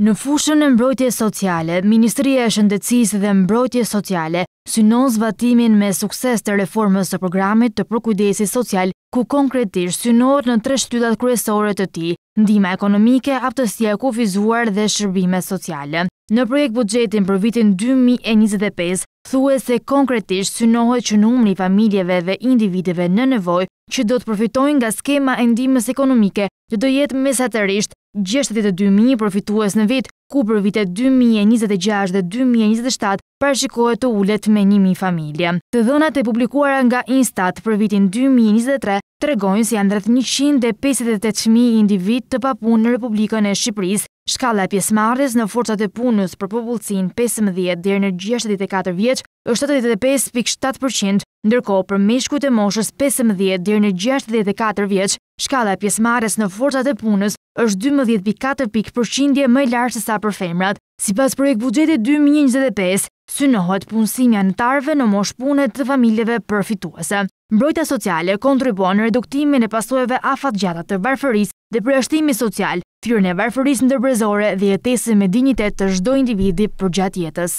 Në fushën e mbrojtje sociale, Ministria e Shëndecis dhe Mbrojtje Sociale synon zbatimin me sukses të reformës të programit të përkujdesi social, ku konkretisht synohet në tre shtyllat kryesore të ti, ndima ekonomike, aptësia kufizuar dhe shërbime sociale. Në projekt budgetin për vitin 2025, thue se konkretisht synohet që numri familjeve dhe individive në nevoj që do të përfitojnë nga skema e ndimës ekonomike që do jetë mesatërisht 62.000 përfitues në vit, ku për vitet 2026 dhe 2027 parashikohet të ullet me 1.000 familje. Të dhënat e publikuara nga Instat për vitin 2023 të regojnë si janë rrët 158.000 individ të papunë në Republikën e Shqipërisë, Shkalla e pjesëmarrjes në forcat e punës për popullsin 15 deri në 64 vjeç është 85.7%, ndërkohë për meshkujt e moshës 15 deri në 64 vjeç, shkalla e pjesëmarrjes në forcat e punës është 12.4 pikë përqindje më e lartë se sa për femrat. Sipas projekt buxheti 2025, synohet punësimi anëtarëve në moshë punët të familjeve përfituese. Mbrojtja sociale kontribuon në reduktimin e afat afatgjata të varfërisë dhe për ashtimi social, tyrën e varfërisë ndërbrezore dhe jetese me dignitet të shdo individi për gjatë jetës.